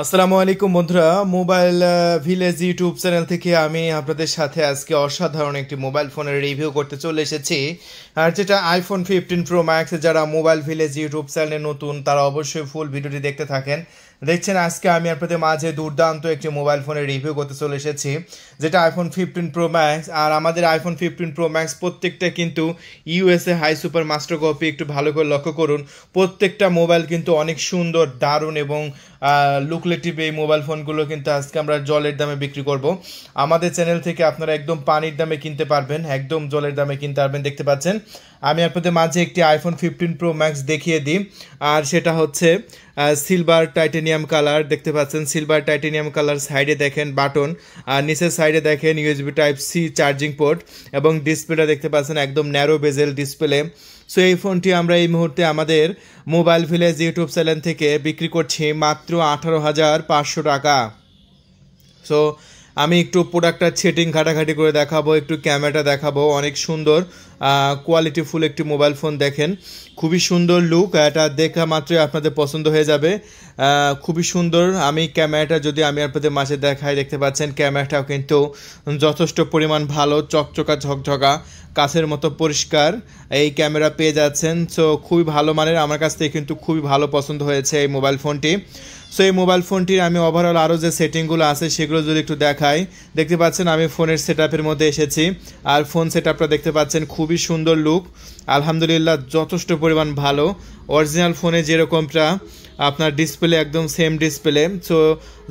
আসসালামু আলাইকুম বন্ধুরা মোবাইল ভিলেজ ইউটিউব চ্যানেল থেকে আমি আপনাদের সাথে আজকে অসাধারণ একটি মোবাইল ফোনের রিভিউ করতে চলে এসেছি আর যেটা আইফোন ফিফটিন প্রো ম্যাক্স যারা মোবাইল ভিলেজ ইউটিউব চ্যানেলে নতুন তারা অবশ্যই ফুল ভিডিওটি দেখতে থাকেন দেখছেন আজকে আমি আপনাদের মাঝে দুর্দান্ত একটি মোবাইল ফোনের রিভিউ করতে চলে এসেছি যেটা আইফোন ফিফটিন প্রো ম্যাক্স আর আমাদের আইফোন ফিফটিন প্রো ম্যাক্স প্রত্যেকটা কিন্তু USA high super master copy একটু ভালো করে লক্ষ্য করুন প্রত্যেকটা মোবাইল কিন্তু অনেক সুন্দর দারুণ এবং লুক ঢুকলে টিপে এই মোবাইল ফোনগুলো কিন্তু আজকে আমরা জলের দামে বিক্রি করব আমাদের চ্যানেল থেকে আপনারা একদম পানির দামে কিনতে পারবেন একদম জলের দামে কিনতে পারবেন দেখতে পাচ্ছেন আমি আপনাদের মাঝে একটি আইফোন ফিফটিন প্রো ম্যাক্স দেখিয়ে দিই আর সেটা হচ্ছে সিলভার টাইটেনিয়াম কালার দেখতে পাচ্ছেন সিলভার টাইটেনিয়াম কালার সাইডে দেখেন বাটন আর নিচের সাইডে দেখেন USB type C charging port এবং ডিসপ্লেটা দেখতে পাচ্ছেন একদম ন্যারো বেজেল ডিসপ্লে সো এই ফোনটি আমরা এই মুহূর্তে আমাদের মোবাইল ভিলেজ ইউটিউব চ্যানেল থেকে বিক্রি করছি মাত্র আঠারো হাজার পাঁচশো টাকা সো আমি একটু প্রোডাক্টটা ছেটিং ঘাটাঘাটি করে দেখাবো একটু ক্যামেরাটা দেখাবো অনেক সুন্দর কোয়ালিটিফুল একটি মোবাইল ফোন দেখেন খুবই সুন্দর লুক এটা দেখা মাত্রই আপনাদের পছন্দ হয়ে যাবে খুবই সুন্দর আমি ক্যামেরাটা যদি আমি আপনাদের মাঝে দেখাই দেখতে পাচ্ছেন ক্যামেরাটাও কিন্তু যথেষ্ট পরিমাণ ভালো চকচকা ঝকঝকা কাছের মতো পরিষ্কার এই ক্যামেরা পেয়ে যাচ্ছেন সো খুবই ভালো মানের আমার কাছ থেকে কিন্তু খুবই ভালো পছন্দ হয়েছে এই মোবাইল ফোনটি সো এই মোবাইল ফোনটির আমি ওভারঅল আরও যে সেটিংগুলো আছে সেগুলো যদি একটু দেখাই দেখতে পাচ্ছেন আমি ফোনের সেট মধ্যে এসেছি আর ফোন সেট দেখতে পাচ্ছেন খুবই সুন্দর লুক আলহামদুলিল্লাহ যথেষ্ট পরিমাণ ভালো অরিজিনাল ফোনে যেরকমটা আপনার ডিসপ্লে একদম সেম ডিসপ্লে সো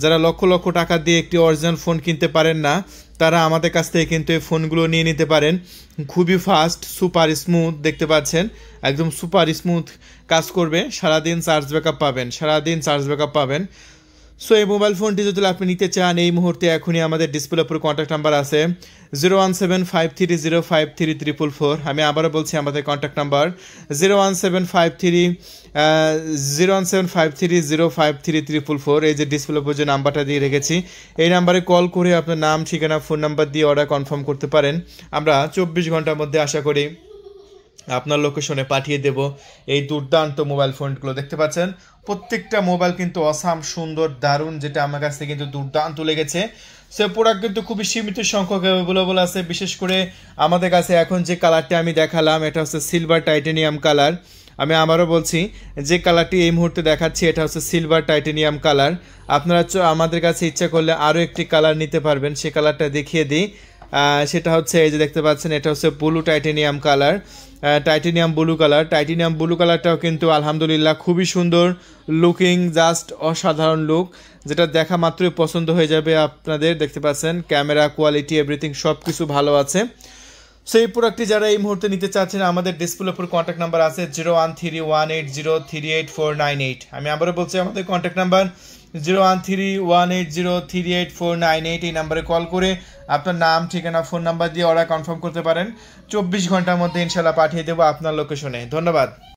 যারা লক্ষ লক্ষ টাকা দিয়ে একটি অরিজিনাল ফোন কিনতে পারেন না তারা আমাদের কাছ থেকে কিন্তু এই ফোনগুলো নিয়ে নিতে পারেন খুবই ফাস্ট সুপার স্মুথ দেখতে পাচ্ছেন একদম সুপার স্মুথ কাজ করবে সারাদিন চার্জ ব্যাকআপ পাবেন সারাদিন চার্জ ব্যাকআপ পাবেন সো এই মোবাইল ফোনটি যদি আপনি নিতে চান এই মুহূর্তে এখনই আমাদের ডিসপ্লে উপর কন্ট্যাক্ট নাম্বার আছে zero one seven five three zero five three triple four আমি আবারও বলছি আমাদের contact number zero one seven five three zero one seven five three zero five three triple four এই যে ডিসপ্লে উপর যে নাম্বারটা দিয়ে রেখেছি এই নাম্বারে কল করে আপনার নাম ঠিকানা ফোন নাম্বার দিয়ে অর্ডার কনফার্ম করতে পারেন আমরা চব্বিশ ঘন্টার মধ্যে আশা করি আপনার লোকেশনে পাঠিয়ে দেব এই দুর্দান্ত মোবাইল ফোনগুলো দেখতে পাচ্ছেন প্রত্যেকটা মোবাইল কিন্তু অসাম সুন্দর দারুণ যেটা আমার কাছে কিন্তু দুর্দান্ত লেগেছে সে প্রোডাক্ট কিন্তু খুবই সীমিত সংখ্যক অ্যাভেলেবল আছে বিশেষ করে আমাদের কাছে এখন যে কালারটা আমি দেখালাম এটা হচ্ছে সিলভার টাইটেনিয়াম কালার আমি আবারও বলছি যে কালারটি এই মুহূর্তে দেখাচ্ছি এটা হচ্ছে সিলভার টাইটেনিয়াম কালার আপনারা আমাদের কাছে ইচ্ছা করলে আরও একটি কালার নিতে পারবেন সে কালারটা দেখিয়ে দিই সেটা হচ্ছে এই যে দেখতে পাচ্ছেন এটা হচ্ছে blue titanium colour titanium blue colour titanium blue কালারটাও কিন্তু আলহামদুলিল্লাহ খুবই সুন্দর লুকিং জাস্ট অসাধারণ লুক যেটা দেখা মাত্রই পছন্দ হয়ে যাবে আপনাদের দেখতে পাচ্ছেন ক্যামেরা কোয়ালিটি এভরিথিং সব কিছু ভালো আছে সো এই প্রোডাক্টটি যারা এই মুহূর্তে নিতে চাচ্ছেন আমাদের ডিসপ্লে উপর কন্ট্যাক্ট নাম্বার আছে zero one three one eight zero three eight four nine eight আমি আবারও বলছি আমাদের contact number zero one three one eight zero three eight four nine eight এই নাম্বারে কল করে আপনার নাম ঠিকানা ফোন নাম্বার দিয়ে অর্ডার কনফার্ম করতে পারেন চব্বিশ ঘন্টার মধ্যে ইনশাল্লাহ পাঠিয়ে দেবো আপনার লোকেশনে ধন্যবাদ